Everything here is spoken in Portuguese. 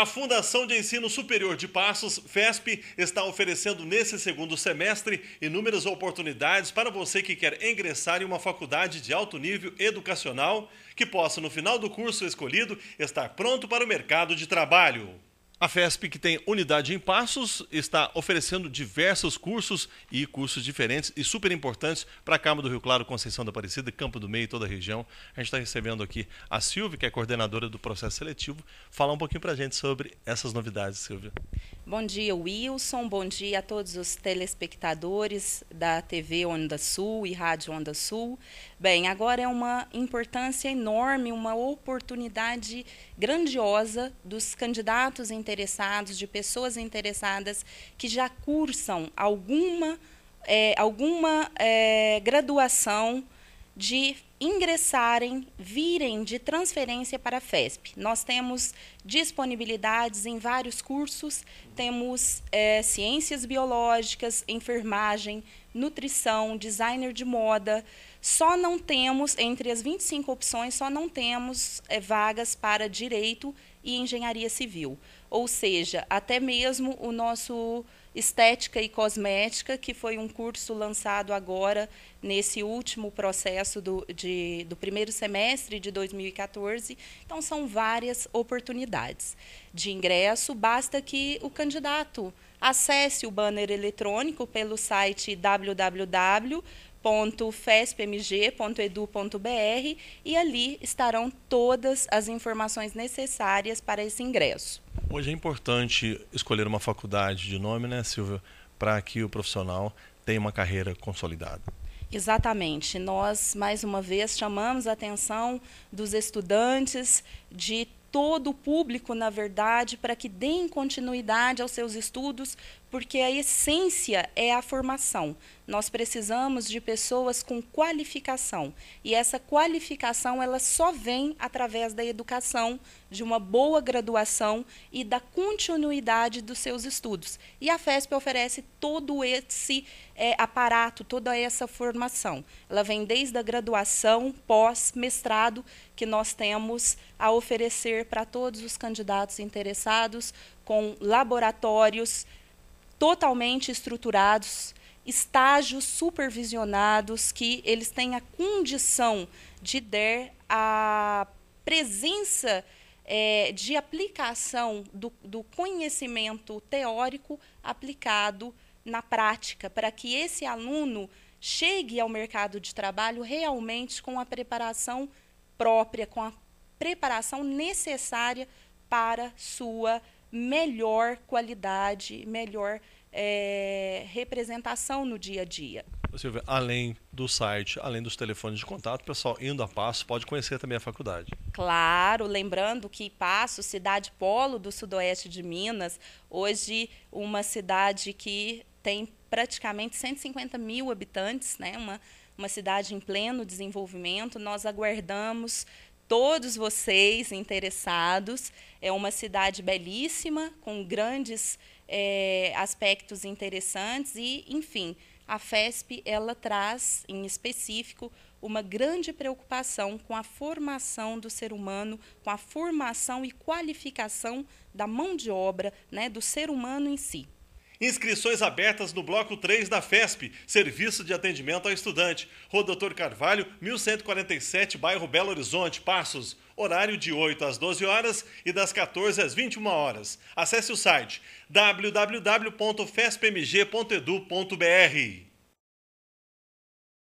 A Fundação de Ensino Superior de Passos, FESP, está oferecendo nesse segundo semestre inúmeras oportunidades para você que quer ingressar em uma faculdade de alto nível educacional, que possa, no final do curso escolhido, estar pronto para o mercado de trabalho. A FESP, que tem unidade em Passos, está oferecendo diversos cursos e cursos diferentes e super importantes para a Cama do Rio Claro, Conceição da Aparecida, Campo do Meio e toda a região. A gente está recebendo aqui a Silvia, que é coordenadora do processo seletivo, falar um pouquinho para a gente sobre essas novidades, Silvia. Bom dia, Wilson. Bom dia a todos os telespectadores da TV Onda Sul e Rádio Onda Sul. Bem, agora é uma importância enorme, uma oportunidade grandiosa dos candidatos interessados, de pessoas interessadas que já cursam alguma, é, alguma é, graduação de ingressarem, virem de transferência para a FESP. Nós temos disponibilidades em vários cursos, temos é, ciências biológicas, enfermagem, nutrição, designer de moda. Só não temos, entre as 25 opções, só não temos é, vagas para direito e engenharia civil ou seja, até mesmo o nosso Estética e Cosmética, que foi um curso lançado agora nesse último processo do, de, do primeiro semestre de 2014. Então, são várias oportunidades de ingresso, basta que o candidato acesse o banner eletrônico pelo site www www.fespmg.edu.br e ali estarão todas as informações necessárias para esse ingresso. Hoje é importante escolher uma faculdade de nome, né, Silvia, para que o profissional tenha uma carreira consolidada. Exatamente. Nós, mais uma vez, chamamos a atenção dos estudantes, de todo o público, na verdade, para que deem continuidade aos seus estudos, porque a essência é a formação. Nós precisamos de pessoas com qualificação, e essa qualificação ela só vem através da educação, de uma boa graduação e da continuidade dos seus estudos. E a FESP oferece todo esse é, aparato, toda essa formação. Ela vem desde a graduação, pós, mestrado, que nós temos a oferecer para todos os candidatos interessados, com laboratórios totalmente estruturados, estágios supervisionados, que eles têm a condição de dar a presença é, de aplicação do, do conhecimento teórico aplicado na prática, para que esse aluno chegue ao mercado de trabalho realmente com a preparação própria, com a preparação necessária para sua melhor qualidade, melhor é, representação no dia a dia. Silvia, além do site, além dos telefones de contato, o pessoal indo a Passo pode conhecer também a faculdade. Claro, lembrando que Passo, cidade polo do sudoeste de Minas, hoje uma cidade que tem praticamente 150 mil habitantes, né? uma, uma cidade em pleno desenvolvimento, nós aguardamos todos vocês interessados. É uma cidade belíssima, com grandes é, aspectos interessantes e, enfim, a FESP ela traz, em específico, uma grande preocupação com a formação do ser humano, com a formação e qualificação da mão de obra, né, do ser humano em si. Inscrições abertas no Bloco 3 da FESP, Serviço de Atendimento ao Estudante. Rua Doutor Carvalho, 1147, bairro Belo Horizonte, Passos. Horário de 8 às 12 horas e das 14 às 21 horas. Acesse o site www.fespmg.edu.br.